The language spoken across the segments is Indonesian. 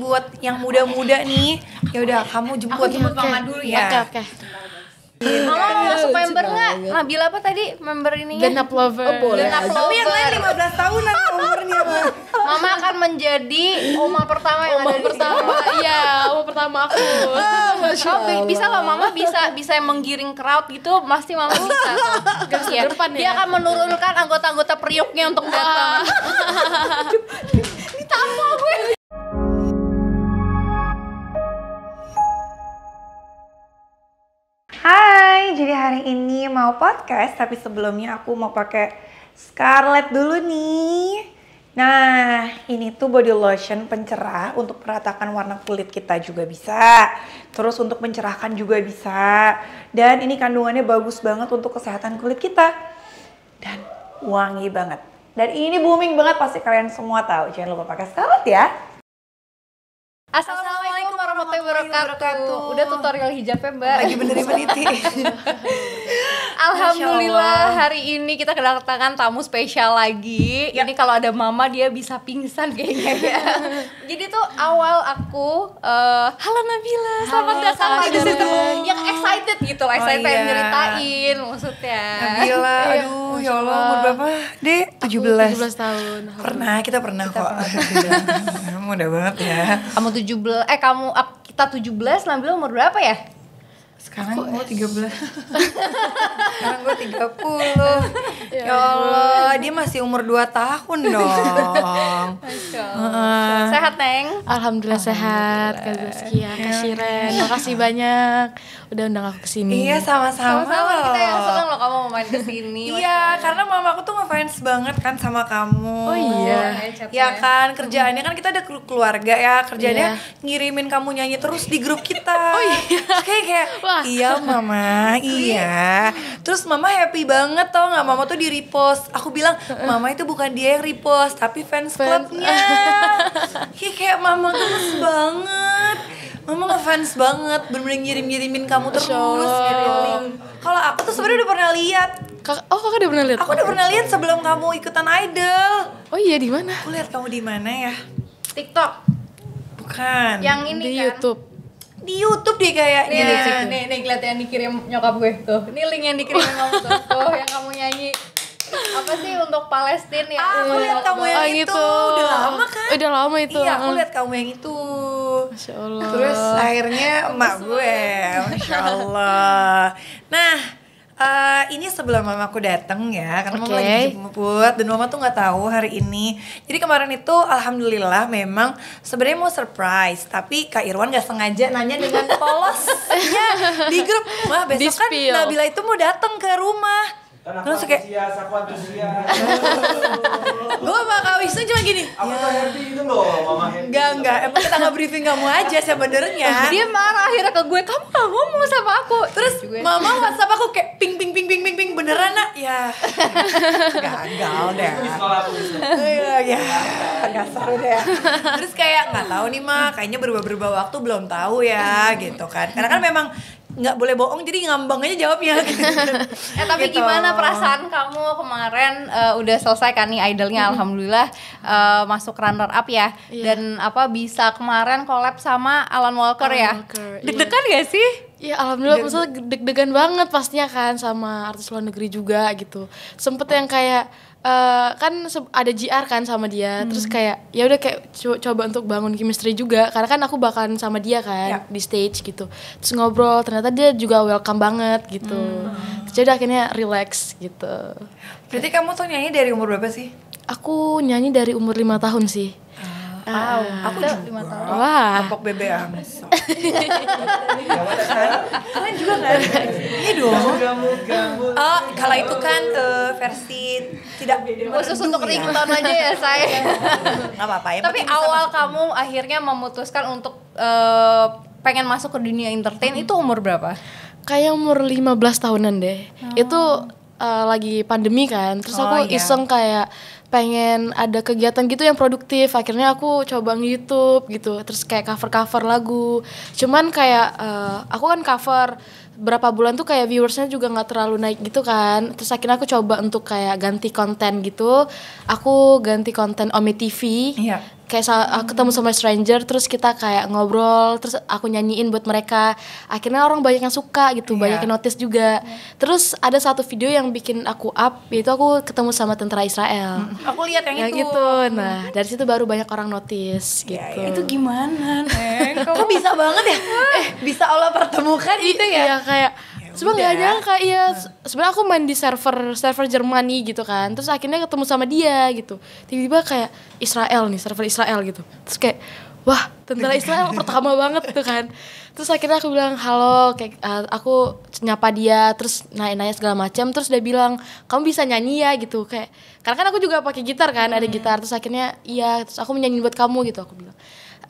buat yang muda-muda nih ya udah kamu jemput aku jemput okay. mama dulu ya. ya oke okay, oke okay. mama mau masuk member nggak ngambil apa tadi member ini Genap Lover oh, boleh Genap Lover yang lain 15 tahunan umurnya mah mama akan menjadi oma pertama yang oma ada di pertama iya oma pertama aku oh, bisa loh mama bisa bisa menggiring crowd gitu pasti mama bisa Gas iya. ya. depan dia akan menurunkan anggota-anggota priuknya untuk datang Ditamu ah. gue Hai, jadi hari ini mau podcast tapi sebelumnya aku mau pakai Scarlett dulu nih. Nah, ini tuh body lotion pencerah untuk meratakan warna kulit kita juga bisa. Terus untuk mencerahkan juga bisa. Dan ini kandungannya bagus banget untuk kesehatan kulit kita. Dan wangi banget. Dan ini booming banget pasti kalian semua tahu. Jangan lupa pakai Scarlett ya. Assalamualaikum wabarakatuh. Udah tutorial hijabnya Mbak. Lagi benerin meniti. Alhamdulillah hari ini kita kedatangan tamu spesial lagi. Ya. Ini kalau ada mama dia bisa pingsan kayaknya ya. Jadi tuh awal aku uh, halo Nabila, selamat halo, datang lagi situ yang excited gitu, oh excited oh, iya. nyeritain maksudnya. Nabila, iya. aduh ya Allah umur berapa? Dek, 17. 17 tahun. Pernah, kita pernah kita kok. Pernah. Mudah banget ya. Kamu 17 eh kamu aku kita 17 Nabila umur berapa ya? sekarang gue 13 sekarang gue 30 ya, ya Allah dia masih umur 2 tahun dong uh, sehat Neng Alhamdulillah, Alhamdulillah. sehat Kak ya. Kak Shiren makasih banyak udah undang aku kesini iya sama-sama kita yang seneng loh kamu mau main kesini iya karena mama aku tuh ngefans banget kan sama kamu oh iya ya kan kerjaannya kan kita ada keluarga ya kerjanya iya. ngirimin kamu nyanyi terus di grup kita oh iya kayak kayak lah iya, iya mama iya terus mama happy banget tau gak mama tuh di repost aku bilang mama itu bukan dia yang repost tapi fans, clubnya kayak mama gemes banget Mama ngefans banget, bener-bener ngirim-ngirimin kamu terus Kalau aku tuh sebenarnya udah pernah lihat Kak, oh kakak udah pernah lihat? Aku udah pernah lihat sebelum kamu ikutan idol. Oh iya di mana? Aku lihat kamu di mana ya? TikTok. Bukan. Yang ini di kan? YouTube di YouTube deh kayaknya. Nih, nih, nih, nih lihat yang dikirim nyokap gue tuh. Ini link yang dikirim nyokap tuh, tuh yang kamu nyanyi. Apa sih untuk Palestina ya? Ah, aku iya. lihat kamu yang oh, itu. Gitu. Udah lama kan? Udah lama itu. Iya, aku ah. lihat kamu yang itu. Masya Allah. Terus akhirnya emak gue, Masya Allah. Nah, Uh, ini sebelum mamaku datang ya, karena okay. mama lagi jemput dan mama tuh nggak tahu hari ini. Jadi kemarin itu alhamdulillah memang sebenarnya mau surprise, tapi Kak Irwan nggak sengaja nanya dengan polos ya di grup, Wah besok kan Nabila itu mau datang ke rumah." Kan aku Terus kayak antusias, aku antusias. gue sama Kak Wisnu cuma gini. Aku ya. ngerti itu loh, Mama happy. Enggak, enggak. Emang kita nggak briefing kamu aja sebenarnya. Oh, dia marah akhirnya ke gue, kamu gak ngomong sama aku. Terus Mama WhatsApp aku kayak ping ping ping ping ping ping beneran nak. Ya. Gagal deh. Di sekolah aku. Iya, ya. Dasar deh. Terus kayak nggak tahu nih, Ma, kayaknya berubah-berubah waktu belum tahu ya gitu kan. Karena kan memang nggak boleh bohong jadi ngambang aja jawabnya eh tapi gitu. gimana perasaan kamu kemarin uh, udah selesai kan nih idolnya hmm. alhamdulillah uh, masuk runner up ya yeah. dan apa bisa kemarin collab sama Alan Walker Alan ya iya. deg-degan yeah. gak sih Iya alhamdulillah maksudnya deg-degan banget pastinya kan sama artis luar negeri juga gitu sempet yang kayak Uh, kan ada JR kan sama dia hmm. terus kayak ya udah kayak co coba untuk bangun chemistry juga karena kan aku bakalan sama dia kan yeah. di stage gitu terus ngobrol ternyata dia juga welcome banget gitu hmm. terus jadi akhirnya relax gitu berarti kamu tuh nyanyi dari umur berapa sih aku nyanyi dari umur lima tahun sih ah. Wow, uh, ah. aku juga. Tahun. Wah. Kapok bebek angsa. Kalian juga nggak? Kan? Iya dong. Oh, kalau itu kan uh, versi tidak khusus untuk ya. ringtone aja ya saya. Gak apa-apa ya. Tapi awal kamu akhirnya memutuskan untuk uh, pengen masuk ke dunia entertain hmm. itu umur berapa? Kayak umur 15 tahunan deh. Oh. Itu uh, lagi pandemi kan. Terus oh, aku yeah. iseng kayak pengen ada kegiatan gitu yang produktif akhirnya aku coba YouTube gitu terus kayak cover cover lagu cuman kayak uh, aku kan cover berapa bulan tuh kayak viewersnya juga nggak terlalu naik gitu kan terus akhirnya aku coba untuk kayak ganti konten gitu aku ganti konten Omi TV iya. kayak aku ketemu sama stranger terus kita kayak ngobrol terus aku nyanyiin buat mereka akhirnya orang banyak yang suka gitu iya. banyak yang notice juga hmm. terus ada satu video yang bikin aku up yaitu aku ketemu sama tentara Israel aku lihat yang, yang itu. itu nah dari situ baru banyak orang notice iya, gitu ya, itu gimana neng kamu bisa banget ya eh bisa Allah pertemukan gitu ya iya, kan? kayak sebenarnya aja nyangka iya nah. sebenarnya aku main di server server Jermani gitu kan terus akhirnya ketemu sama dia gitu tiba-tiba kayak Israel nih server Israel gitu terus kayak wah tentara Israel pertama banget tuh gitu kan terus akhirnya aku bilang halo kayak uh, aku nyapa dia terus nanya-nanya segala macam terus dia bilang kamu bisa nyanyi ya gitu kayak karena kan aku juga pakai gitar kan ada hmm. gitar terus akhirnya iya terus aku menyanyi buat kamu gitu aku bilang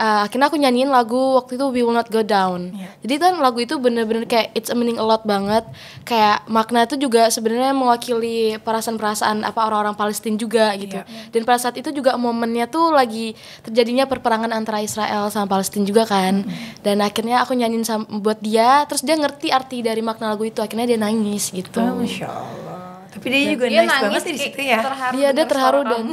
uh, akhirnya aku nyanyiin lagu waktu itu We Will Not Go Down. Yeah. Jadi kan lagu itu bener-bener kayak it's a meaning a lot banget. Kayak makna itu juga sebenarnya mewakili perasaan-perasaan apa orang-orang Palestina juga gitu. Yeah. Dan pada saat itu juga momennya tuh lagi terjadinya perperangan antara Israel sama Palestina juga kan. Mm -hmm. Dan akhirnya aku nyanyiin sama, buat dia, terus dia ngerti arti dari makna lagu itu. Akhirnya dia nangis gitu. Oh, tapi dia juga dia nice banget di situ ya. Terharu iya, dia ada terharu dan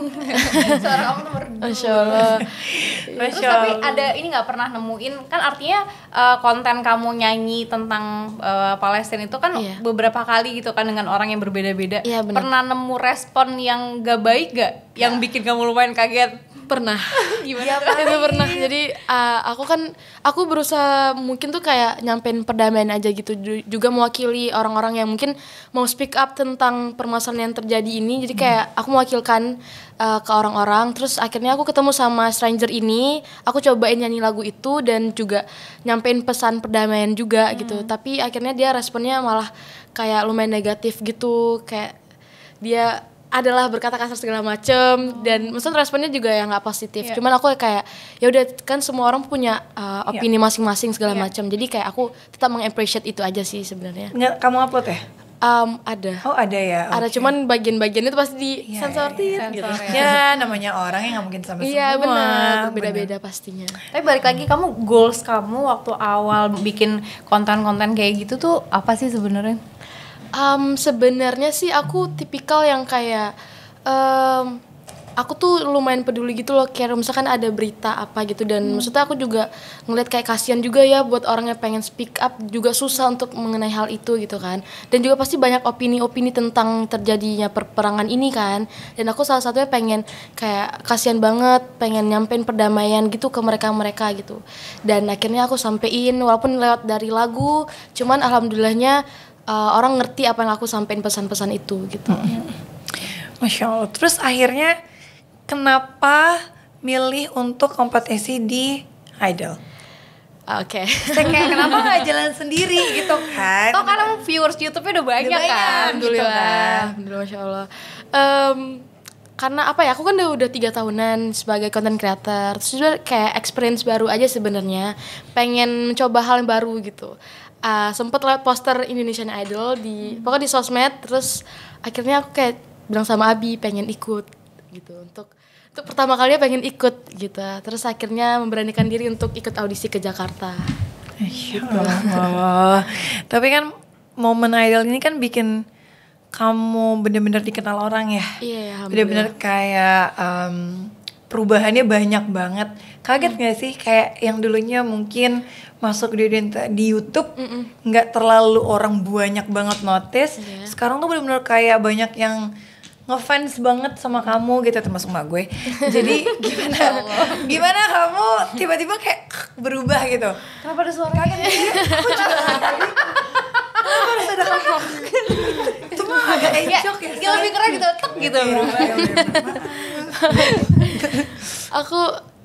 suara kamu nomor dua. Masya Allah. Masya Allah. Terus tapi ada ini nggak pernah nemuin kan artinya uh, konten kamu nyanyi tentang uh, eh, Palestina itu kan iya. beberapa kali gitu kan dengan orang yang berbeda-beda. Iya, bener. pernah nemu respon yang gak baik gak? Yang bikin kamu lumayan kaget? pernah gimana ya, itu iya, pernah jadi uh, aku kan aku berusaha mungkin tuh kayak nyampein perdamaian aja gitu juga mewakili orang-orang yang mungkin mau speak up tentang permasalahan yang terjadi ini jadi kayak hmm. aku mewakilkan uh, ke orang-orang terus akhirnya aku ketemu sama stranger ini aku cobain nyanyi lagu itu dan juga nyampein pesan perdamaian juga hmm. gitu tapi akhirnya dia responnya malah kayak lumayan negatif gitu kayak dia adalah berkata kasar segala macem oh. dan maksudnya responnya juga yang nggak positif. Yeah. Cuman aku kayak ya udah kan semua orang punya uh, opini masing-masing yeah. segala yeah. macam. Jadi kayak aku tetap mengappreciate itu aja sih sebenarnya. kamu upload ya? Um, ada. Oh ada ya. Ada cuman bagian-bagian itu pasti di iya, ya, sensor ya, gitu. Ya namanya orang yang nggak mungkin sama ya, semua. Iya benar. Beda-beda pastinya. Tapi balik lagi kamu goals kamu waktu awal bikin konten-konten kayak gitu tuh apa sih sebenarnya? Um, sebenarnya sih aku tipikal yang kayak um, aku tuh lumayan peduli gitu loh kayak misalkan ada berita apa gitu dan hmm. maksudnya aku juga ngeliat kayak kasihan juga ya buat orang yang pengen speak up juga susah untuk mengenai hal itu gitu kan dan juga pasti banyak opini-opini tentang terjadinya perperangan ini kan dan aku salah satunya pengen kayak kasihan banget pengen nyampein perdamaian gitu ke mereka-mereka gitu dan akhirnya aku sampein walaupun lewat dari lagu cuman alhamdulillahnya uh, orang ngerti apa yang aku sampein pesan-pesan itu gitu. Hmm. Masya Allah. Terus akhirnya kenapa milih untuk kompetisi di Idol? Oke. Okay. Saya kayak kenapa nggak jalan sendiri gitu kan? Oh karena viewers YouTube-nya udah banyak, banyak kan? Alhamdulillah. Gitu, gitu kan. Kan. Alhamdulillah, masya Allah. Um, karena apa ya aku kan udah tiga tahunan sebagai content creator terus juga kayak experience baru aja sebenarnya pengen mencoba hal yang baru gitu uh, sempet lihat poster Indonesian Idol di hmm. pokoknya di sosmed terus akhirnya aku kayak bilang sama Abi pengen ikut gitu untuk untuk pertama kalinya pengen ikut gitu terus akhirnya memberanikan diri untuk ikut audisi ke Jakarta iya. gitu. Oh. tapi kan momen idol ini kan bikin kamu bener-bener dikenal orang ya iya benar iya, bener-bener kayak um, perubahannya banyak banget kaget hmm. nggak gak sih kayak yang dulunya mungkin masuk di di YouTube nggak terlalu orang banyak banget notice yeah. sekarang tuh benar-benar kayak banyak yang ngefans banget sama kamu gitu termasuk mak gue jadi gimana ya gimana kamu tiba-tiba kayak berubah gitu kenapa ada suara kaget aku juga kenapa ada itu mah agak shock ya gak ya, ya, lebih keren gitu iya, iya, iya, tek gitu aku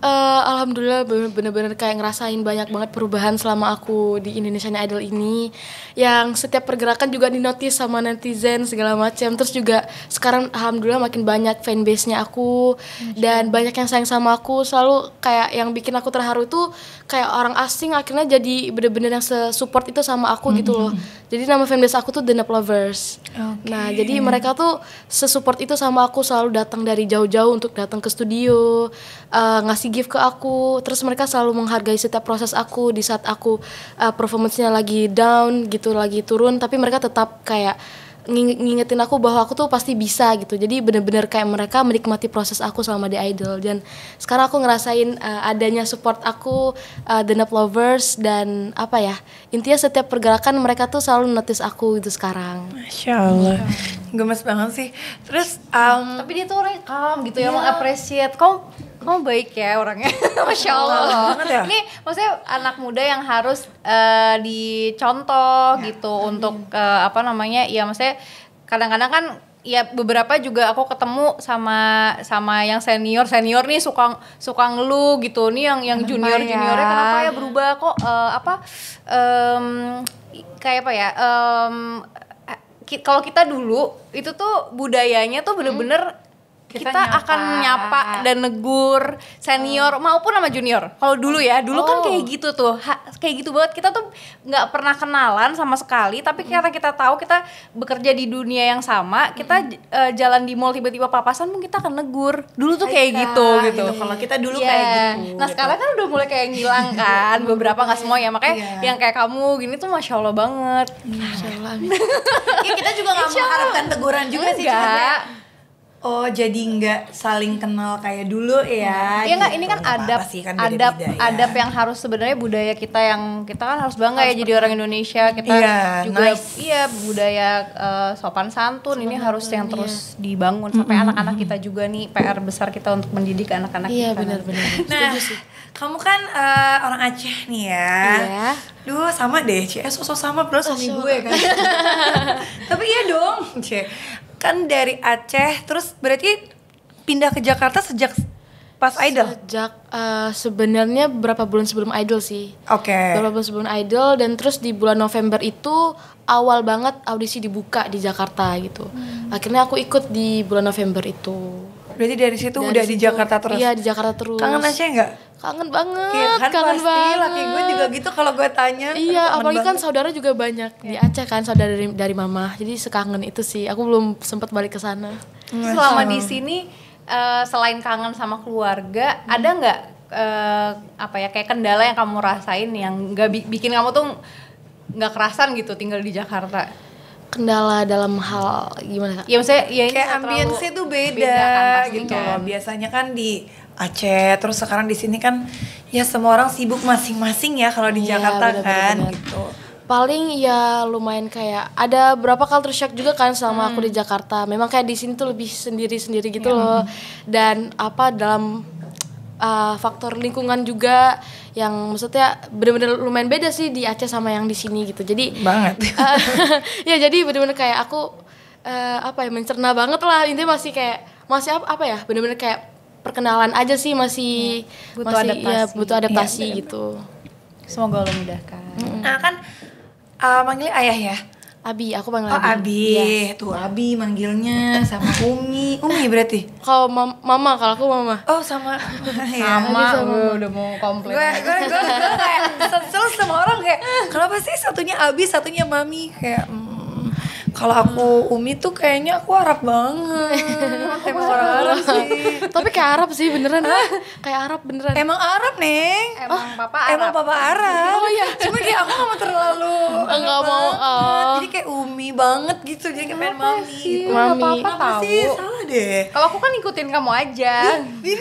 uh, alhamdulillah bener-bener kayak ngerasain banyak banget perubahan selama aku di Indonesian Idol ini yang setiap pergerakan juga dinotis sama netizen segala macam terus juga sekarang alhamdulillah makin banyak fanbase-nya aku dan banyak yang sayang sama aku selalu kayak yang bikin aku terharu itu kayak orang asing akhirnya jadi bener-bener yang support itu sama aku mm -hmm. gitu loh mm-hmm. jadi nama fanbase aku tuh The Nap Lovers okay. nah jadi mereka tuh sesupport itu sama aku selalu datang dari jauh-jauh untuk datang ke studio uh, ngasih give ke aku terus mereka selalu menghargai setiap proses aku di saat aku uh, performance lagi down gitu lagi turun tapi mereka tetap kayak ngingetin aku bahwa aku tuh pasti bisa gitu jadi bener-bener kayak mereka menikmati proses aku selama di idol dan sekarang aku ngerasain uh, adanya support aku uh, the Nap Lovers dan apa ya intinya setiap pergerakan mereka tuh selalu notice aku gitu sekarang Masya Allah gemes banget sih terus um, tapi dia tuh rekam gitu yeah. ya appreciate iya. kau. Oh baik ya orangnya, masya Allah. Ya. Ini maksudnya anak muda yang harus uh, dicontoh ya. gitu hmm. untuk uh, apa namanya? Iya maksudnya kadang-kadang kan ya beberapa juga aku ketemu sama sama yang senior senior nih suka suka ngeluh gitu nih yang yang junior ya? juniornya kenapa ya berubah kok uh, apa um, kayak apa ya um, kalau kita dulu itu tuh budayanya tuh hmm. bener-bener kita, kita akan nyapa dan negur senior oh. maupun sama junior. Kalau dulu ya, dulu kan oh. kan kayak gitu tuh, ha, kayak gitu banget. Kita tuh nggak pernah kenalan sama sekali, tapi mm. karena kita tahu kita bekerja di dunia yang sama, kita mm. uh, jalan di mall tiba-tiba papasan pun kita akan negur. Dulu tuh kayak gitu gitu. gitu. Kalau kita dulu yeah. kayak gitu. Nah gitu. sekarang kan udah mulai kayak ngilang kan, beberapa nggak semua ya. Makanya yeah. yang kayak kamu gini tuh masya allah banget. Masya allah. ya, kita juga nggak mengharapkan teguran juga ya. Enggak. sih. ya Oh jadi nggak saling kenal kayak dulu ya? Iya nggak gitu. ini kan adab, sih, kan beda -beda, adab, ya. adab yang harus sebenarnya budaya kita yang kita kan harus bangga ya harus ya jadi orang Indonesia kita iya, juga nice. iya budaya uh, sopan santun sopan ini harus yang iya. terus dibangun sampai mm-hmm. anak-anak kita juga nih PR besar kita untuk mendidik anak-anak iya, kita. Iya benar-benar. nah sih. kamu kan uh, orang Aceh nih ya. Iya. Duh sama deh, Eh, sosok sama bro sama gue kan. Tapi iya dong, C kan dari Aceh terus berarti pindah ke Jakarta sejak pas Idol? Sejak uh, sebenarnya berapa bulan sebelum Idol sih. Oke. Okay. Berapa bulan sebelum Idol dan terus di bulan November itu awal banget audisi dibuka di Jakarta gitu. Hmm. Akhirnya aku ikut di bulan November itu. Berarti dari situ dari udah situ, di Jakarta terus? Iya di Jakarta terus. Kangen Aceh nggak? kangen banget ya kan, kangen pasti, banget laki gue juga gitu kalau gue tanya iya apalagi kan banget. kan saudara juga banyak ya. di iya. Aceh kan saudara dari, dari mama jadi sekangen itu sih aku belum sempat balik ke sana selama di sini uh, selain kangen sama keluarga hmm. ada nggak uh, apa ya kayak kendala yang kamu rasain yang nggak bi bikin kamu tuh nggak kerasan gitu tinggal di Jakarta kendala dalam hal gimana kak? Ya maksudnya ya kayak ambience tuh beda, beda kan, gitu. Kan. Biasanya kan di Aceh terus sekarang di sini kan ya semua orang sibuk masing-masing ya kalau di iya, Jakarta bener, kan bener. gitu paling ya lumayan kayak ada berapa culture shock juga kan selama hmm. aku di hmm. Jakarta memang kayak di sini tuh lebih sendiri-sendiri gitu yeah. Hmm. loh dan apa dalam uh, faktor lingkungan juga yang maksudnya benar-benar lumayan beda sih di Aceh sama yang di sini gitu jadi banget uh, ya jadi benar-benar kayak aku uh, apa ya mencerna banget lah intinya masih kayak masih apa, apa ya benar-benar kayak perkenalan aja sih masih hmm. butuh masih iya, adaptasi. ya butuh iya, adaptasi ya, gitu. Semoga lo mudahkan. hmm Nah kan uh, manggil ayah ya. Abi, aku panggil oh, Abi. Abi. Yes. Tuh Abi manggilnya sama Umi. Umi berarti? Kalau mam- mama, kalau aku mama. Oh, sama. ya. sama, sama gue udah mau komplain. Gue gue gue kayak sel semua orang kayak kenapa sih satunya Abi, satunya Mami kayak kalau aku Umi tuh kayaknya aku Arab banget. Emang orang Arab sih. Tapi kayak Arab sih beneran. kayak Arab beneran. Emang Arab, nih. Emang oh, papa Arab. Emang papa Arab. Oh iya. Cuma kayak aku gak mau terlalu enggak mau. Uh. Jadi kayak Umi banget gitu. Jadi kayak main mami. Sih? Gitu. Mami. Apa-apa tahu. Salah deh. Kalau aku kan ngikutin kamu aja.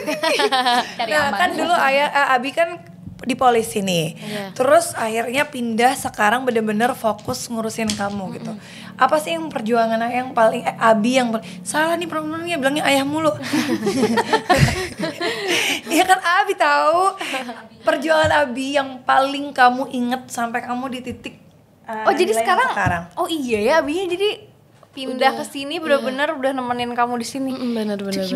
Cari nah, aman. kan dulu ayah uh, Abi kan di polisi nih. Yeah. Terus akhirnya pindah sekarang bener-bener fokus ngurusin kamu mm -hmm. gitu apa sih yang perjuangan yang paling eh, Abi yang salah nih perempuannya bilangnya ayah mulu Iya kan Abi tahu perjuangan Abi yang paling kamu inget sampai kamu di titik uh, oh jadi sekarang, sekarang oh iya ya Abinya jadi pindah ke sini iya. bener-bener iya. udah nemenin kamu di sini bener bener,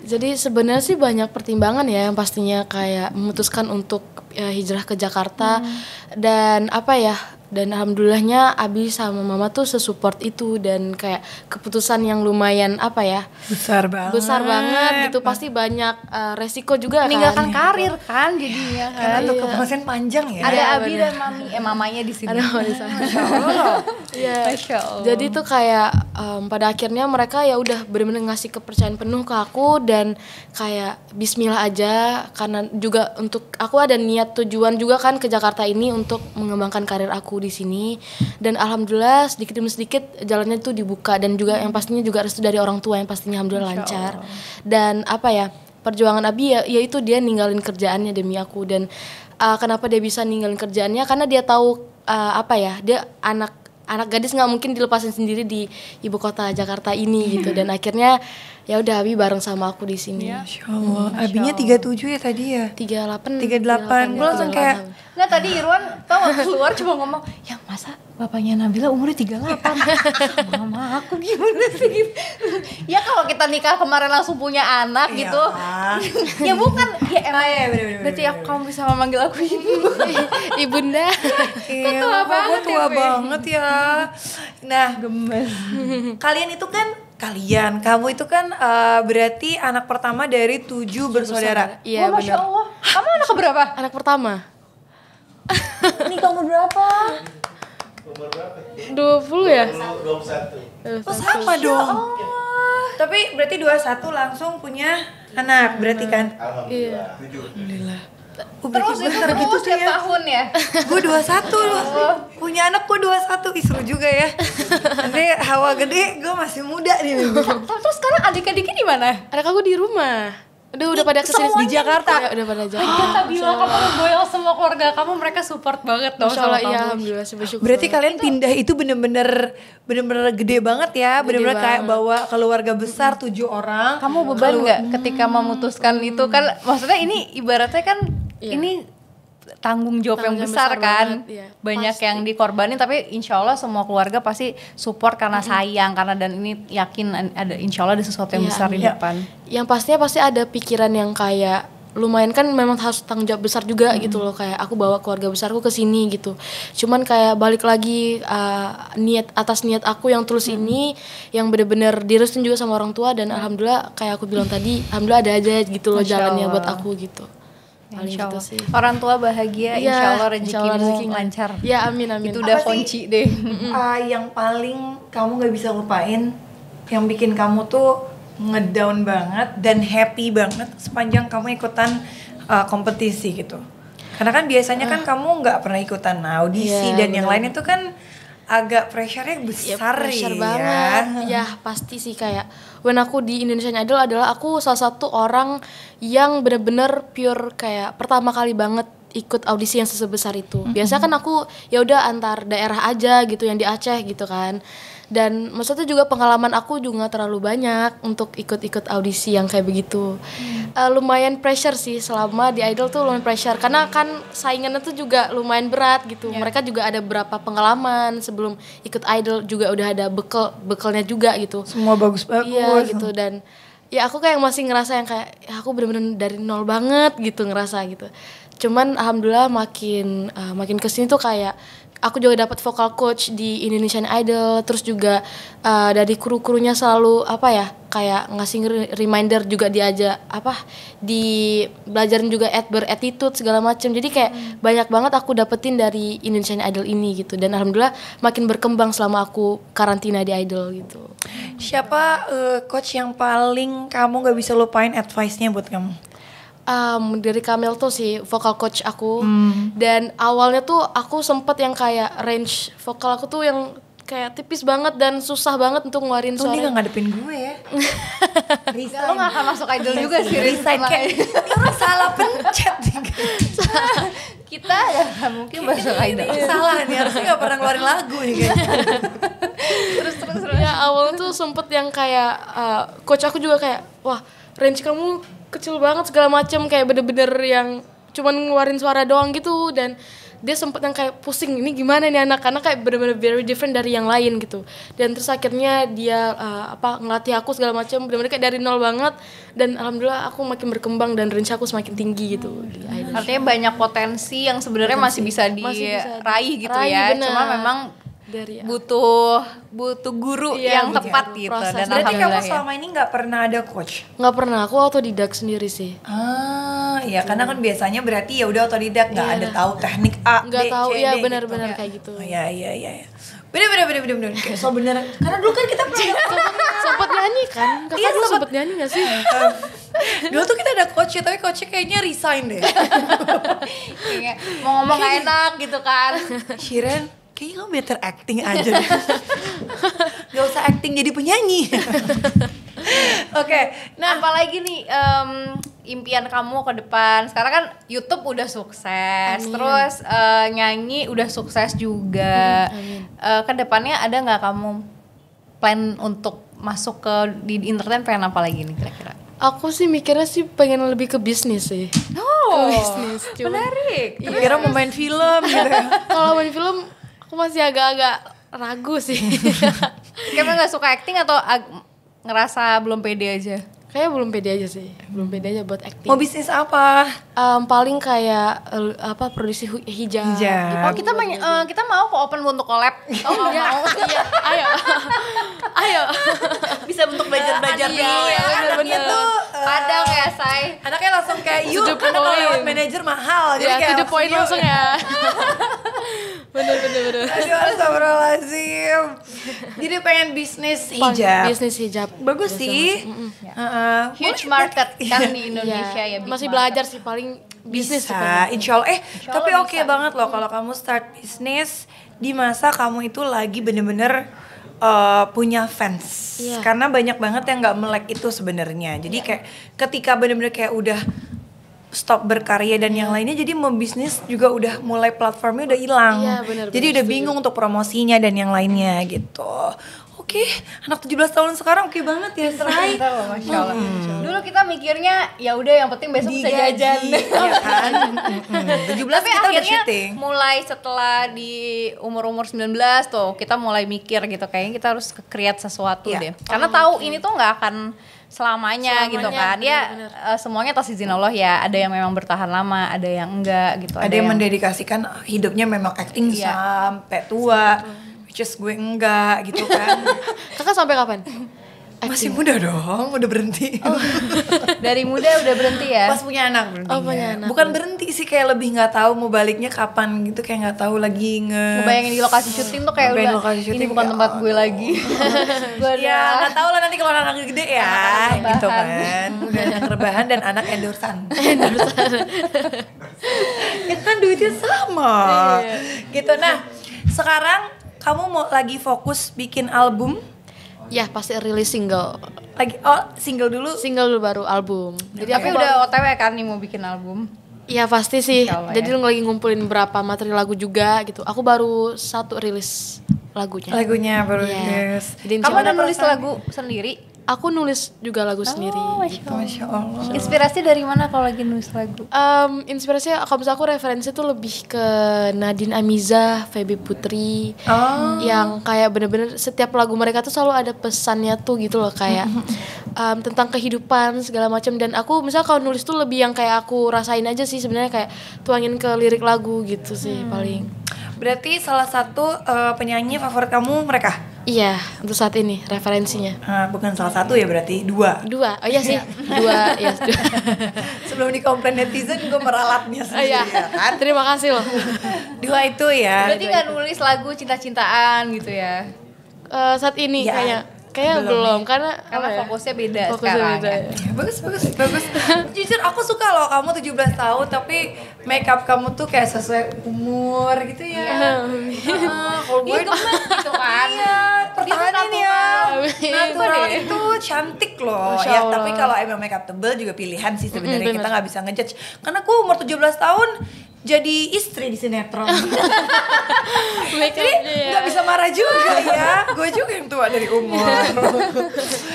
jadi sebenarnya sih banyak pertimbangan ya yang pastinya kayak memutuskan untuk ya, hijrah ke Jakarta hmm. dan apa ya dan alhamdulillahnya Abi sama Mama tuh sesupport itu dan kayak keputusan yang lumayan apa ya besar banget besar banget gitu pasti banyak uh, resiko juga kan. meninggalkan kan? karir kan jadinya iya. kan karena untuk iya. keputusan panjang ya ada ya, Abi bener. dan Mami eh mamanya di sini ada ya. sama jadi tuh kayak um, pada akhirnya mereka ya udah benar-benar ngasih kepercayaan penuh ke aku dan kayak Bismillah aja karena juga untuk aku ada niat tujuan juga kan ke Jakarta ini untuk mengembangkan karir aku di sini dan alhamdulillah sedikit demi sedikit jalannya tuh dibuka dan juga yang pastinya juga restu dari orang tua yang pastinya alhamdulillah lancar dan apa ya perjuangan Abi ya yaitu dia ninggalin kerjaannya demi aku dan uh, kenapa dia bisa ninggalin kerjaannya karena dia tahu uh, apa ya dia anak anak gadis nggak mungkin dilepasin sendiri di ibu kota Jakarta ini gitu dan akhirnya ya udah Abi bareng sama aku di sini. Ya. Allah. Hmm. Abinya tujuh ya tadi ya? Tiga delapan. Tiga delapan. Gue langsung kayak Nah, tadi Irwan tau gak keluar cuma ngomong, "Ya, masa Bapaknya Nabila umurnya 38 mama aku gimana sih gitu. ya kalau kita nikah kemarin langsung punya anak iya. gitu ya bukan ya ah, emang ya, berarti aku, kamu bisa memanggil aku ibu ibunda iya, tua banget tua ya, banget ya nah gemes kalian itu kan kalian kamu itu kan eh, berarti anak pertama dari tujuh bersaudara iya oh, masya Allah kamu anak berapa anak pertama Ini kamu berapa dua puluh ya? 21. sama dong. Ya Tapi berarti dua satu langsung punya anak berarti kan? Alhamdulillah. Iya. Alhamdulillah. terus itu terus gitu ya. tahun ya gue 21 loh ya punya anak gue 21 satu seru juga ya nanti hawa gede gue masih muda nih terus sekarang adik-adiknya di mana anak aku di rumah Aduh, udah pada kesini di Jakarta. Ya, udah pada kan Jakarta. Kita bilang kamu ngegoyol semua keluarga kamu, mereka support banget dong. Masya Allah, iya, alhamdulillah sebesar. Berarti kalian itu, pindah itu bener-bener bener-bener gede banget ya, bener-bener kayak bawa keluarga besar tujuh orang. Kamu beban nggak ketika memutuskan itu kan? Maksudnya ini ibaratnya kan iya. ini tanggung jawab tanggung yang besar, besar kan banget, ya. banyak pasti. yang dikorbanin tapi insya Allah semua keluarga pasti support karena mm -hmm. sayang karena dan ini yakin ada insya Allah ada sesuatu yang ya, besar ya. di iya. depan yang pastinya pasti ada pikiran yang kayak lumayan kan memang harus tanggung jawab besar juga hmm. gitu loh kayak aku bawa keluarga besarku ke sini gitu cuman kayak balik lagi uh, niat atas niat aku yang tulus hmm. ini yang bener-bener direstuin juga sama orang tua dan alhamdulillah kayak aku bilang tadi alhamdulillah ada aja gitu loh Masya jalannya buat aku gitu paling insya Allah. gitu sih orang tua bahagia ya, insya Allah rezekimu rezeki lancar ya amin amin itu udah Apa kunci deh uh, yang paling kamu nggak bisa lupain yang bikin kamu tuh ngedown banget dan happy banget sepanjang kamu ikutan uh, kompetisi gitu karena kan biasanya uh. kan ah. kamu nggak pernah ikutan audisi yeah, dan bener. yang lain itu kan agak pressure-nya iya, besar ya, pressure ya. banget. Ya pasti sih kayak when aku di Indonesian Idol adalah aku salah satu orang yang bener-bener pure kayak pertama kali banget ikut audisi yang sebesar itu. Mm Biasanya kan aku ya udah antar daerah aja gitu yang di Aceh gitu kan dan maksudnya juga pengalaman aku juga terlalu banyak untuk ikut-ikut audisi yang kayak begitu hmm. uh, lumayan pressure sih selama di idol tuh lumayan pressure karena kan saingannya tuh juga lumayan berat gitu yeah. mereka juga ada berapa pengalaman sebelum ikut idol juga udah ada bekel bekelnya juga gitu semua bagus banget iya gitu dan ya aku kayak masih ngerasa yang kayak ya aku bener-bener dari nol banget gitu ngerasa gitu cuman alhamdulillah makin uh, makin kesini tuh kayak aku juga dapat vokal coach di Indonesian Idol terus juga uh, dari kru-krunya selalu apa ya kayak ngasih reminder juga diajak apa di belajarin juga at ber attitude segala macam jadi kayak hmm. banyak banget aku dapetin dari Indonesian Idol ini gitu dan alhamdulillah makin berkembang selama aku karantina di Idol gitu siapa uh, coach yang paling kamu gak bisa lupain advice-nya buat kamu um, dari Kamil tuh sih vokal coach aku hmm. dan awalnya tuh aku sempet yang kayak range vokal aku tuh yang kayak tipis banget dan susah banget untuk ngeluarin suara. Tuh dia gak ngadepin gue ya. Risa, Lo gak akan masuk idol juga sih. Resign kayak salah pencet. Kita ya mungkin masuk iya. idol. salah nih harusnya gak pernah ngeluarin lagu nih kayaknya. terus terus terus. Ya awalnya tuh sempet yang kayak uh, coach aku juga kayak wah range kamu kecil banget segala macam kayak bener-bener yang cuman ngeluarin suara doang gitu dan dia sempet yang kayak pusing ini gimana nih anak karena kayak bener-bener very different dari yang lain gitu dan terus akhirnya dia uh, apa ngelatih aku segala macam bener-bener kayak dari nol banget dan alhamdulillah aku makin berkembang dan range aku semakin tinggi gitu hmm. artinya banyak potensi yang sebenarnya masih bisa diraih gitu raih, ya bener. cuma memang dari butuh butuh guru iya, yang tepat gitu proses. dan berarti kamu ya. selama ini nggak pernah ada coach nggak pernah aku autodidak sendiri sih ah iya gitu. karena kan biasanya berarti ya udah autodidak nggak iya, ada tahu teknik a nggak tahu ya benar-benar kayak gitu oh, iya iya iya, iya. bener bener bener bener bener kayak so bener karena dulu kan kita pernah sempat nyanyi kan iya, kakak iya, dulu sempat nyanyi gak sih dulu tuh kita ada coach ya tapi coachnya kayaknya resign deh iya, mau ngomong gak enak gitu kan Shiren kayaknya kamu better acting aja nggak usah acting jadi penyanyi Oke, okay. nah apalagi nih um, impian kamu ke depan. Sekarang kan YouTube udah sukses, Amin. terus uh, nyanyi udah sukses juga. Uh, ke depannya ada nggak kamu plan untuk masuk ke di internet pengen apa lagi nih kira-kira? Aku sih mikirnya sih pengen lebih ke bisnis sih. Oh, ke bisnis. Cuman, menarik. Iya, kira mau main film gitu. Ya. Kalau main film aku masih agak-agak ragu sih kamu nggak suka acting atau ngerasa belum pede aja Kayaknya belum pede aja sih, belum pede aja buat acting. Mau bisnis apa? Um, paling kayak uh, apa produksi hijab. hijab. Oh kita mau uh, eh, kita mau kok open untuk collab. Oh iya, iya, ayo, ayo. Bisa untuk belajar belajar ya. Iya, iya tuh padang ya say. Anaknya langsung kayak yuk, karena kalau manajer mahal. Jadi yeah, kayak to the langsung ya bener bener bener aduh sih jadi pengen bisnis hijab bisnis hijab bagus bisnis, sih mm -mm. Uh, huge market kan yeah. di iya. Indonesia yeah. ya masih market. belajar sih paling bisnis bisa Insyaallah eh insya tapi oke okay banget loh kalau kamu start bisnis di masa kamu itu lagi bener-bener uh, punya fans yeah. karena banyak banget yang nggak melek itu sebenarnya jadi yeah. kayak ketika bener-bener kayak udah stop berkarya dan yang lainnya jadi membisnis juga udah mulai platformnya udah hilang. iya, jadi bener, udah setuju. bingung untuk promosinya dan yang lainnya gitu oke okay. anak 17 tahun sekarang oke okay banget ya Sray Masya Allah hmm. dulu kita mikirnya ya udah yang penting besok bisa jajan ya kan 17 Tapi kita udah syuting mulai setelah di umur-umur 19 tuh kita mulai mikir gitu kayaknya kita harus create sesuatu ya. deh karena oh, tahu okay. ini tuh nggak akan selamanya, selamanya gitu kan bener, ya bener. Eh, semuanya atas izin Allah ya ada yang memang bertahan lama ada yang enggak gitu ada, ada yang, yang mendedikasikan hidupnya memang acting iya. sampai sampai tua which is gue enggak gitu kan kakak sampai kapan masih muda dong, udah berhenti. Oh. Dari muda udah berhenti ya? Pas punya anak berhenti. Oh, punya anak. Bukan berhenti sih kayak lebih nggak tahu mau baliknya kapan gitu kayak nggak tahu lagi nge. bayangin di lokasi syuting tuh kayak Bayangin udah lokasi syuting, ini bukan ya, tempat gue lagi. ya nggak tahu lah nanti kalau anak gede ya anak gitu kan. Udah anak rebahan dan anak endorsan. endorsan. ya kan duitnya sama. Iya. gitu nah, sekarang kamu mau lagi fokus bikin album? Ya pasti rilis single. Lagi oh single dulu? Single dulu baru album. Jadi Tapi ya? udah OTW kan nih mau bikin album? Iya pasti sih. Insyaallah Jadi ya. lagi ngumpulin berapa materi lagu juga gitu. Aku baru satu rilis lagunya. Lagunya baru yeah. rilis. Kamu udah nulis lagu sendiri? aku nulis juga lagu oh, sendiri. Masya gitu. Masya Allah. Inspirasi dari mana kalau lagi nulis lagu? Um, inspirasi kalau misalnya aku referensi tuh lebih ke Nadine Amiza, Feby Putri, oh. yang kayak bener-bener setiap lagu mereka tuh selalu ada pesannya tuh gitu loh kayak um, tentang kehidupan segala macam dan aku misalnya kalau nulis tuh lebih yang kayak aku rasain aja sih sebenarnya kayak tuangin ke lirik lagu gitu sih hmm. paling. Berarti salah satu uh, penyanyi favorit kamu mereka? Iya, untuk saat ini referensinya. Uh, bukan salah satu ya berarti dua. Dua, oh iya sih iya. dua ya. Dua. Sebelum dikomplain netizen, gue meralatnya ah, iya. sendiri. Oh, iya. ya, kan? Terima kasih loh. dua itu ya. Berarti nggak nulis lagu cinta-cintaan gitu ya? Uh, saat ini ya, kayak Kayaknya belum, belum karena karena ya? fokusnya beda fokusnya sekarang. Beda, ya. Iya. Bagus bagus bagus. Jujur aku suka loh kamu 17 tahun tapi makeup kamu tuh kayak sesuai umur gitu ya. Iya, iya. Heeh, kalau gitu kan. Iya, pertahanan ya. Natural itu cantik loh. Ya, tapi kalau emang makeup tebel juga pilihan sih sebenarnya kita nggak bisa ngejudge. Karena aku umur 17 tahun jadi istri di sinetron. jadi nggak bisa marah juga ya. Gue juga yang tua dari umur.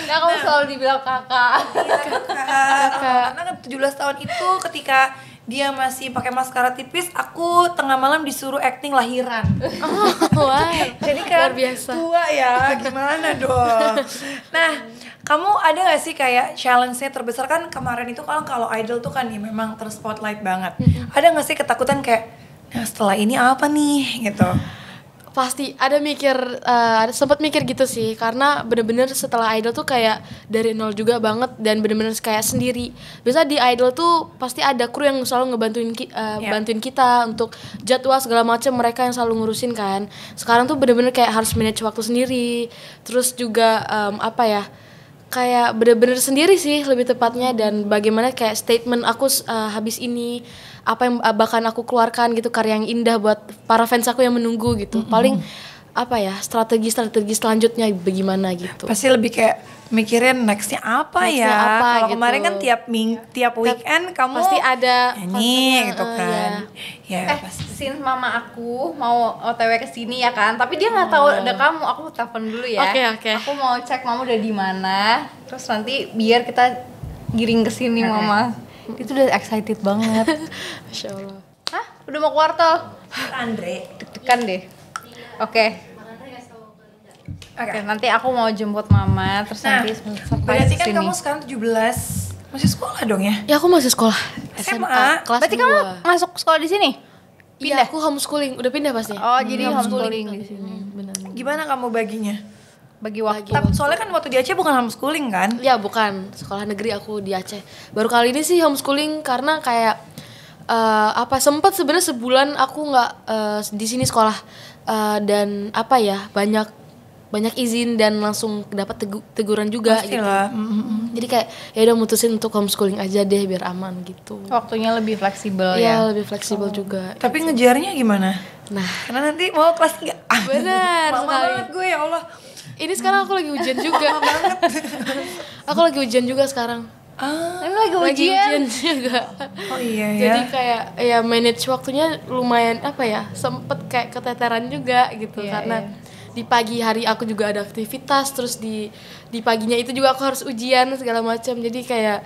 nah kamu nah. selalu dibilang kakak. Iya, kakak. kakak. Karena 17 tahun itu ketika dia masih pakai maskara tipis, aku tengah malam disuruh acting lahiran. Oh, wow. Jadi kan luar biasa. tua ya, gimana dong. Nah, kamu ada gak sih kayak challenge-nya terbesar kan kemarin itu kalau kalau idol tuh kan ya memang terspotlight banget. Mm -hmm. Ada gak sih ketakutan kayak nah setelah ini apa nih gitu? pasti ada mikir uh, eh, sempat mikir gitu sih karena bener-bener setelah idol tuh kayak dari nol juga banget dan bener-bener kayak sendiri biasa di idol tuh pasti ada kru yang selalu ngebantuin ki uh, eh, yeah. bantuin kita untuk jadwal segala macam mereka yang selalu ngurusin kan sekarang tuh bener-bener kayak harus manage waktu sendiri terus juga um, apa ya kayak bener-bener sendiri sih lebih tepatnya dan bagaimana kayak statement aku uh, habis ini apa yang eh, bahkan aku keluarkan gitu karya yang indah buat para fans aku yang menunggu gitu mm -hmm. paling apa ya strategi-strategi selanjutnya bagaimana gitu pasti lebih kayak mikirin nextnya apa next ya. Apa, Kalau gitu. kemarin kan tiap ming iya. tiap weekend kamu pasti ada nyanyi gitu eh, kan. Uh, ya. ya eh, pasti. since mama aku mau OTW ke sini ya kan, tapi dia nggak tahu oh. ada kamu. Aku telepon dulu ya. Oke, okay, oke. Okay. Aku mau cek mama udah di mana. Terus nanti biar kita giring ke sini okay. mama. Itu udah excited banget. Masya Allah. Hah? Udah mau kuartal? Andre. Deg-degan deh. Oke. Okay. Okay. nanti aku mau jemput mama terus nah, nanti sini. Berarti kan kamu sekarang 17 masih sekolah dong ya? Ya aku masih sekolah. SMA, SMA kelas Berarti 2. kamu masuk sekolah di sini? Iya, pindah. Ya, aku homeschooling, udah pindah pasti. Oh, hmm, jadi homeschooling, di sini. Hmm. Benar. Gimana kamu baginya? Bagi waktu. Tapi soalnya kan waktu di Aceh bukan homeschooling kan? Iya, bukan. Sekolah negeri aku di Aceh. Baru kali ini sih homeschooling karena kayak uh, apa sempat sebenarnya sebulan aku nggak uh, di sini sekolah uh, dan apa ya banyak banyak izin dan langsung dapat tegu teguran juga Pastilah. gitu. Jadi kayak ya udah mutusin untuk homeschooling aja deh biar aman gitu. Waktunya lebih fleksibel iya, ya. Iya, lebih fleksibel oh. juga. Tapi gitu. ngejarnya gimana? Nah, karena nanti mau kelas enggak. Ah, Benar. Lama banget gue ya Allah. Ini sekarang aku lagi ujian juga. banget. aku lagi ujian juga sekarang. Ah, lagi ujian. ujian juga. Oh iya ya. Jadi kayak ya manage waktunya lumayan apa ya? Sempet kayak keteteran juga gitu iya, karena iya di pagi hari aku juga ada aktivitas terus di di paginya itu juga aku harus ujian segala macam jadi kayak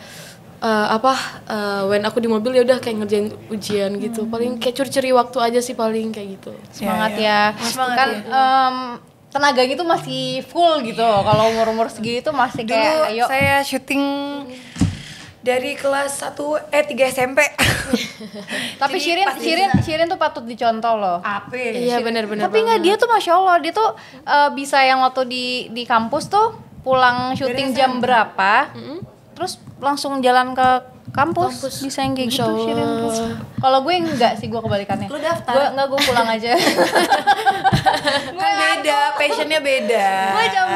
uh, apa uh, when aku di mobil ya udah kayak ngerjain ujian gitu hmm. paling kayak curi-curi waktu aja sih paling kayak gitu ya, semangat ya, ya. ya semangat kan ya. Um, tenaga gitu masih full gitu iya. kalau umur umur segitu masih kayak Dulu ayo saya syuting hmm dari kelas 1 eh 3 SMP. Tapi Jadi Shirin Shirin Shirin tuh patut dicontoh loh. Apa? Iya benar-benar. Tapi nggak dia tuh masya Allah dia tuh uh, bisa yang waktu di di kampus tuh pulang syuting jam berapa, mm -hmm. terus langsung jalan ke kampus, kampus. bisa yang kayak gitu Shirin kalau gue enggak sih gue kebalikannya lu daftar gue enggak gue pulang aja kan beda passionnya beda gue jam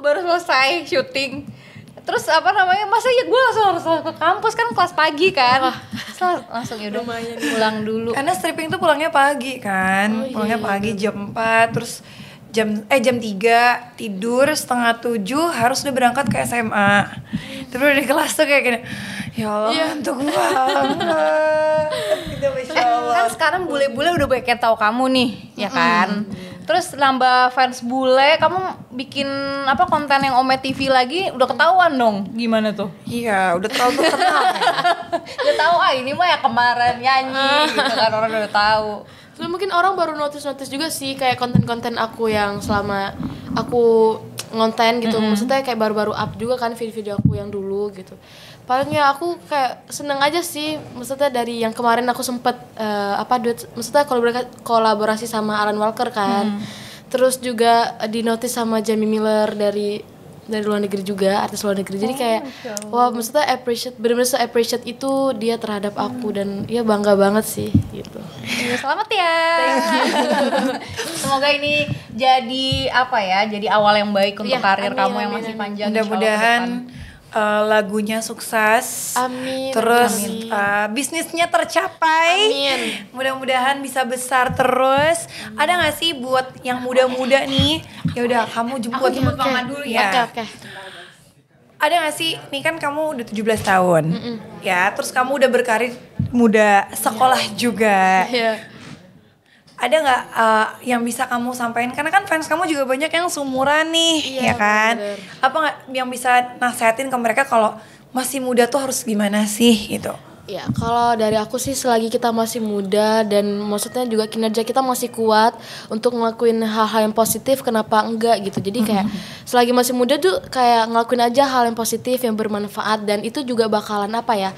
7 baru selesai syuting terus apa namanya masa ya gue langsung harus ke kampus kan kelas pagi kan langsung ya udah ya. pulang dulu karena stripping tuh pulangnya pagi kan oh, iya, pulangnya iya, pagi iya. jam 4 terus jam eh jam 3 tidur setengah 7 harus udah berangkat ke SMA terus di kelas tuh kayak gini ya Allah iya. untuk banget gitu, Eh, kan sekarang bule-bule udah banyak tahu kamu nih ya kan mm -hmm Terus nambah fans bule, kamu bikin apa konten yang Ome TV lagi udah ketahuan dong gimana tuh? Iya, udah terlalu terkenal. ya. udah tahu ah ini mah ya kemarin nyanyi ah. gitu kan orang udah tahu. Terus mungkin orang baru notice-notice juga sih kayak konten-konten aku yang selama aku ngonten gitu. Mm -hmm. Maksudnya kayak baru-baru up juga kan video-video aku yang dulu gitu paling ya aku kayak seneng aja sih maksudnya dari yang kemarin aku sempet uh, apa duet maksudnya kolaborasi, kolaborasi sama Alan Walker kan hmm. terus juga uh, di notice sama Jamie Miller dari dari luar negeri juga artis luar negeri jadi oh, kayak oh, wah maksudnya appreciate benar-benar so appreciate itu dia terhadap aku hmm. dan ya bangga banget sih gitu iya, selamat ya semoga ini jadi apa ya jadi awal yang baik iya, untuk ya, karir amin, kamu amin, yang masih panjang mudah-mudahan uh, lagunya sukses. Amin. Terus Amin. Uh, bisnisnya tercapai. Amin. Mudah-mudahan bisa besar terus. Amin. Ada gak sih buat yang muda-muda nih? Ya udah kamu jemput jemput okay. mama dulu ya. Ada gak sih, nih kan kamu udah 17 tahun, mm -mm. ya, terus kamu udah berkarir muda, sekolah yeah. juga, yeah ada nggak uh, yang bisa kamu sampaikan karena kan fans kamu juga banyak yang sumuran nih iya, ya kan bener. apa nggak yang bisa nasehatin ke mereka kalau masih muda tuh harus gimana sih gitu Ya, kalau dari aku sih selagi kita masih muda dan maksudnya juga kinerja kita masih kuat untuk ngelakuin hal-hal yang positif, kenapa enggak gitu. Jadi kayak mm-hmm. selagi masih muda tuh kayak ngelakuin aja hal yang positif yang bermanfaat dan itu juga bakalan apa ya?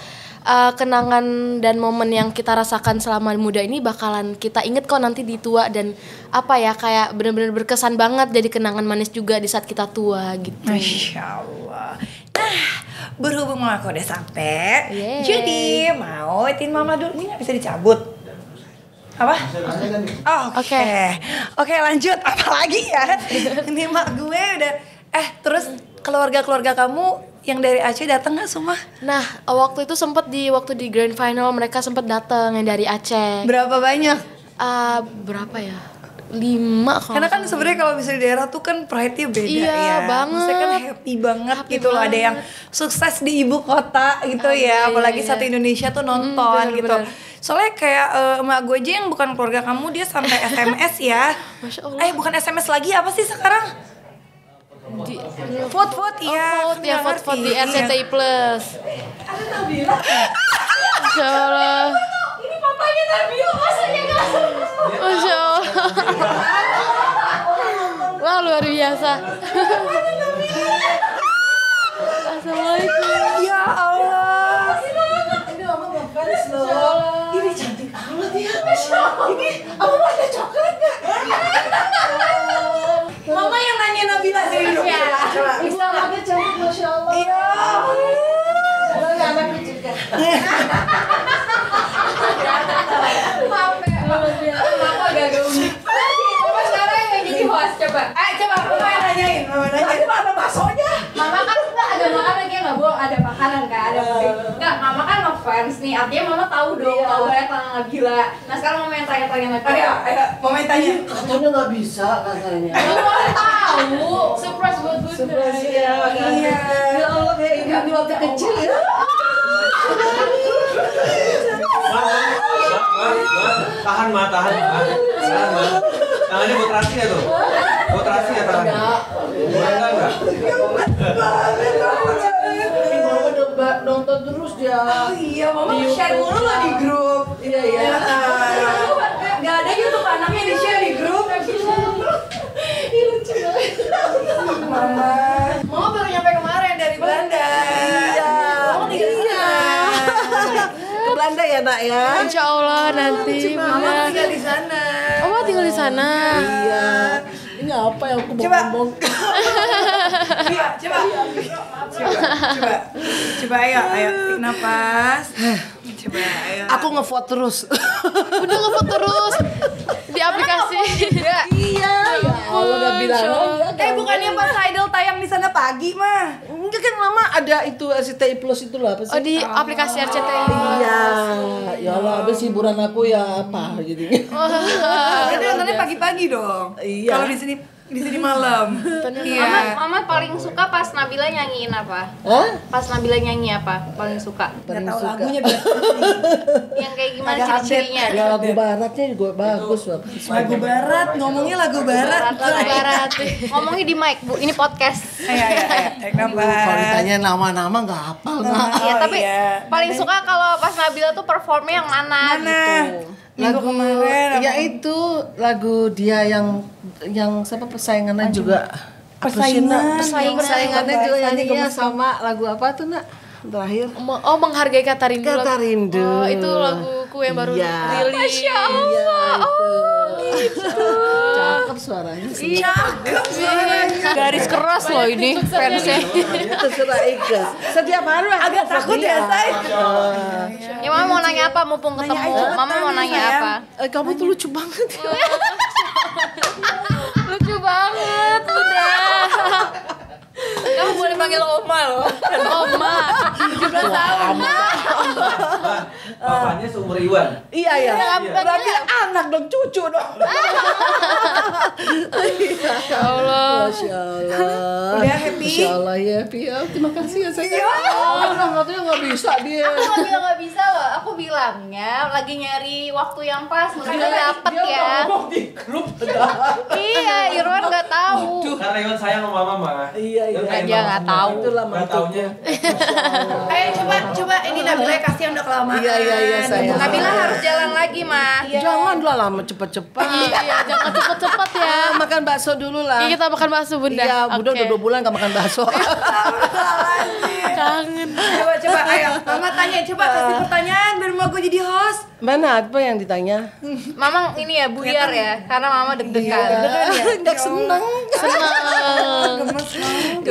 uh, kenangan dan momen yang kita rasakan selama muda ini bakalan kita inget kok nanti di tua dan apa ya kayak benar-benar berkesan banget jadi kenangan manis juga di saat kita tua gitu. Masya Allah. Nah, berhubung aku udah sampai, yeah. jadi mau tin mama dulu ini gak bisa dicabut. Apa? Oh, Oke. Okay. Oke, okay, lanjut. lagi ya? ini mak gue udah eh terus keluarga-keluarga kamu yang dari Aceh datang nggak semua? Nah, waktu itu sempat di waktu di grand final mereka sempat datang yang dari Aceh. Berapa banyak? Uh, berapa ya? lima kalau karena kan sebenarnya kalau misalnya di daerah tuh kan pride-nya beda iya, ya banget. maksudnya kan happy banget happy gitu banget. loh ada yang sukses di ibu kota gitu okay, ah, ya iya, apalagi iya. satu iya. Indonesia tuh mm, nonton hmm, bener, gitu bener. soalnya kayak uh, emak gue aja yang bukan keluarga kamu dia sampai SMS ya Masya Allah. eh bukan SMS lagi apa sih sekarang di, food vote oh, iya food ya food food di iya. RCTI plus ada Nabila ini papanya Nabila masanya gak Masya Allah wah luar biasa Assalamualaikum ya Allah ini mama ngefans loh ini cantik banget ya ini apa ada coklat gak? Mama yang nanya Nabila sih dulu. Iya. Ibu anaknya cantik masya Allah. Iya. Lo anaknya juga. Maaf ya. Maaf agak gaul puas coba. Eh coba mama nanyain, mama nanyain. Tapi mana baksonya? Mama kan enggak ada makanan dia enggak bohong, ada makanan kan, ada iya. musik. Enggak, nah, mama kan fans nih, artinya mama tahu dong, iya. tahu banget tangan gila. Nah sekarang mama yang tanya-tanya lagi. Ayo, ayo, mama main tanya. Katanya nggak bisa katanya. Mama tahu. Surprise buat Bunda. Surprise ya. Iya. Ya Allah, ya ini waktu kecil ya. Tahan, ma, tahan, ma. Tahan, ma. Tangannya buat rahasia tuh. Buat rahasia tangannya. Enggak. Enggak enggak. Ini ya, mama udah nonton terus dia. Oh iya, mama share mulu lah di grup. Iya iya. Enggak iya, iya. ada YouTube anaknya di share di grup. Ih iya, lucu banget. Mama. ya nak ya Insya Allah ah, nanti Cuma Mama tinggal di sana oh, Mama tinggal di sana Iya Ini apa yang aku mau ngomong Coba Coba iya, iya coba coba coba ayo ayo tarik nafas coba ayo aku ngevote terus udah ngevote terus di aplikasi iya iya ya ya Allah udah bilang ya eh bukannya kan? pas idol tayang di sana pagi mah enggak kan lama ada itu RCTI Plus itu loh apa sih oh di aplikasi RCTI iya ya Allah abis hiburan aku ya apa jadinya oh, nontonnya pagi-pagi dong iya kalau di sini di sini malam. Iya. Mama, mama paling suka pas Nabila nyanyiin apa? Hah? Pas Nabila nyanyi apa? Paling suka. Paling suka. Yang kayak gimana ciri-cirinya? Ya lagu baratnya juga bagus loh. Lagu barat, ngomongnya lagu barat. Lagu barat. Ngomongnya di mic, Bu. Ini podcast. Iya, iya, iya. Kalau ditanya nama-nama nggak hafal. Iya, iya, tapi iya. paling suka kalau pas Nabila tuh performnya yang mana gitu lagu kemarin ya kan? itu lagu dia yang yang siapa persaingannya Aduh. juga persaingan persaingannya ya, persaingan persaingan juga yang dia sama lagu apa tuh nak terakhir oh menghargai kata rindu kata rindu lagu, oh, itu laguku yang baru ya. rilis Masya Allah ya, itu. oh cakep suaranya iya. cakep suaranya garis keras loh ini fansnya terserah Ika setiap hari agak takut ya saya iya. ya mama mau nanya apa mumpung ketemu mama mau nanya apa eh, kamu tuh lucu banget lucu banget udah kamu boleh panggil Oma loh. Oma. 17 tahun. Oma. Bapaknya seumur Iwan. Iya ya. Berarti anak dong, cucu dong. Masya Allah. Masya Allah. Udah happy? Masya Allah ya happy. Ya. Terima kasih ya saya. Iya. Orang katanya nggak bisa dia. Aku nggak bilang nggak bisa loh. Aku bilangnya lagi nyari waktu yang pas. Makanya dapet dia ya. Ngomong di grup. iya, Irwan nggak tahu. Karena Irwan sayang sama mama. Iya iya dia iya, nggak tahu itulah tahunya. Ayo eh, coba coba ini Nabila yang udah kelamaan iya iya iya saya Nabila harus jalan lagi mah iya. jangan lah lama cepet-cepet iya jangan cepet-cepet ya ah, makan bakso dulu lah iya kita makan bakso bunda iya bunda udah dua bulan gak makan bakso ya kangen coba coba ayo mama tanya coba kasih ah. pertanyaan biar mau gue jadi host mana apa yang ditanya mama ini ya buyar ya karena mama deg-degan iya, deg-degan ya deg ya seneng seneng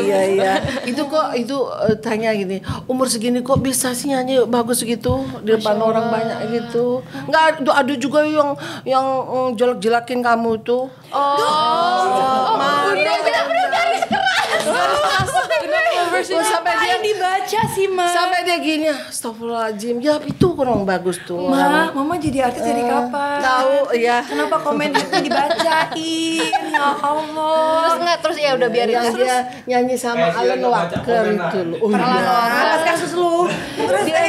iya iya itu kok itu uh, tanya gini umur segini kok bisa sih nyanyi bagus gitu di depan orang banyak gitu nggak ada juga yang yang mm, jolok jelekin kamu tuh oh, oh. oh. oh. oh. oh. oh. oh sampai dia dibaca sih ma sampai dia gini astagfirullahaladzim ya itu kurang bagus tuh ma mama jadi artis uh, dari eh, kapan tahu ya kenapa komen itu dibacain ya allah terus nggak terus ya udah biarin ya, aja ya, nyanyi sama eh, Alan Walker itu loh oh, iya. kasus lu terus dia,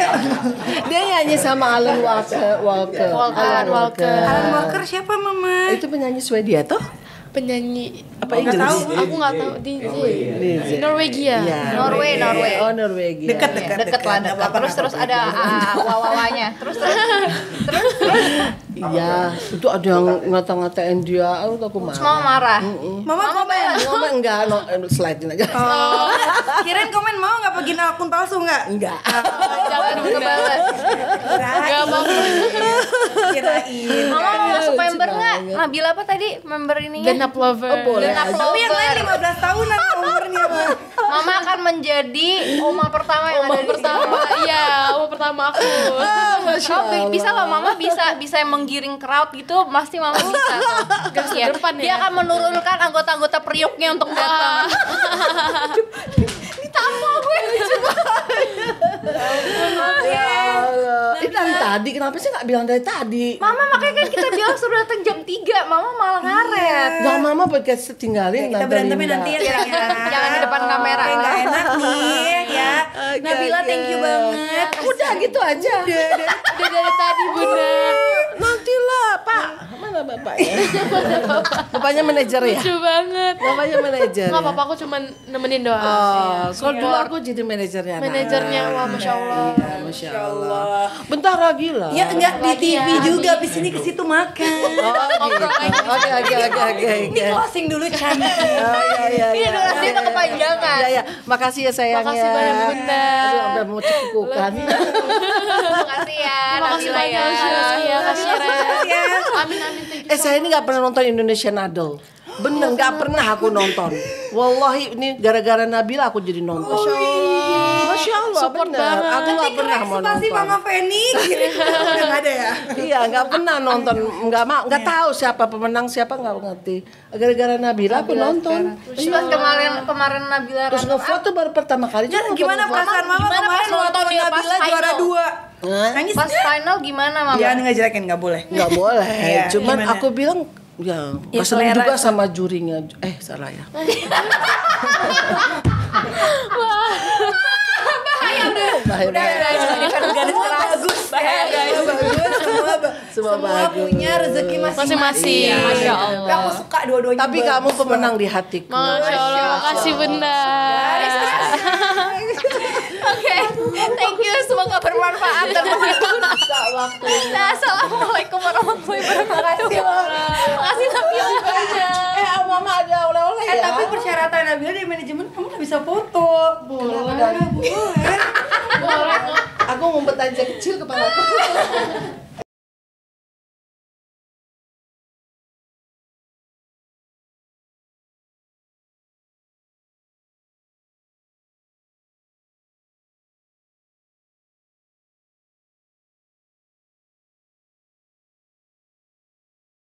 dia nyanyi sama Alan Walker Walker Alan Walker Alan Walker siapa mama itu penyanyi Swedia tuh penyanyi apa oh, Inggris? Tahu, aku nggak tahu di iya, Norwegia. Norway, Norway. Oh, Norwegia. Dekat, dekat, dekat, lah. Terus terus ada ah, ah, wawawanya. Terus terus terus Iya, itu ada yang ngata-ngatain dia, aku aku marah. Mama marah. Mm Mama, komen. Mama enggak, no, eh, slide aja. Oh. Kirain komen mau nggak bikin akun palsu nggak? Enggak. Oh, jangan jangan oh, iya. kebalas. Enggak mau. Kirain. Mama mau masuk member nggak? Nabil apa tadi member ini? Genap lover. Oh, boleh. Genap lover. Tapi yang lain 15 tahunan umurnya, Mama akan menjadi oma pertama yang ada di pertama. Iya, oma pertama aku. Ah, bisa loh, Mama bisa bisa emang menggiring crowd gitu pasti mama bisa garis ya. dia ya. akan menurunkan anggota-anggota periuknya untuk datang ditambah gue ya, ya ini tadi kenapa sih nggak bilang dari tadi mama makanya kan kita bilang suruh datang jam 3 mama malah iya. ngaret nggak ya, mama podcast tinggalin ya, kita berantemnya nanti ya, ya. jangan di depan kamera gak enak nih ya Nabila thank you banget udah gitu aja udah dari tadi bener sama bapaknya. bapaknya manajer ya? Lucu banget. Bapaknya manajer. Enggak apa-apa, ya? aku cuma nemenin doang. Oh, ya. Iya. dulu aku jadi manajernya. Manajernya wah iya, masya Allah. Iya, masya Allah. Bentar lagi lah. Ya enggak di TV ya, juga, abis ini ke situ makan. Oh, iya. oke oke oke oke. Ini closing dulu Chan. Oh, iya iya iya. Ini durasi kita kepanjangan. Iya iya. Makasih ya sayangnya. Makasih banyak Bunda. Aduh, sampai mau cekukan. Terima kasih ya. Terima kasih banyak. Ya. Terima kasih ya. Amin amin eh saya ini nggak pernah nonton Indonesian Idol. Bener nggak oh, pernah aku nonton. Wallahi ini gara-gara Nabila aku jadi nonton. oh, Allah. Masya Allah Support bener. Banget. Aku nggak pernah mau nonton. Nanti Mama Feni gitu. ada ya? Iya nggak pernah nonton. Nggak mau nggak iya. tahu siapa pemenang siapa nggak ngerti. Gara-gara Nabila, aku nonton. Terus iya. kemarin kemarin Nabila. Terus ngevote baru pertama kali. Nah, gimana perasaan Mama kemarin nonton Nabila juara dua? Nangis Pas final gimana mama? Jangan iya, ngejelekin nggak boleh. Nggak boleh. ya, Cuman gimana? aku bilang ya, ya seneng juga itu. sama jurinya. Eh salah ya. Wah. Bahaya udah. Bahaya, udah, bahaya. udah, udah, kan bagus. Bahaya semua Bagus semua. Semua, punya rezeki masing-masing. masing iya. Masya Allah. Aku suka dua-duanya. Tapi kamu pemenang di hatiku. Masya Allah, makasih benar Oke, thank you. Semoga bermanfaat dan teman nah, assalamualaikum warahmatullahi wabarakatuh. Makasih Nabila. Eh, mama ada oleh-oleh eh, ya. Eh, tapi persyaratan Nabila di manajemen kamu nggak bisa foto. Boleh, boleh. Boleh. Aku ngumpet aja kecil kepala aku.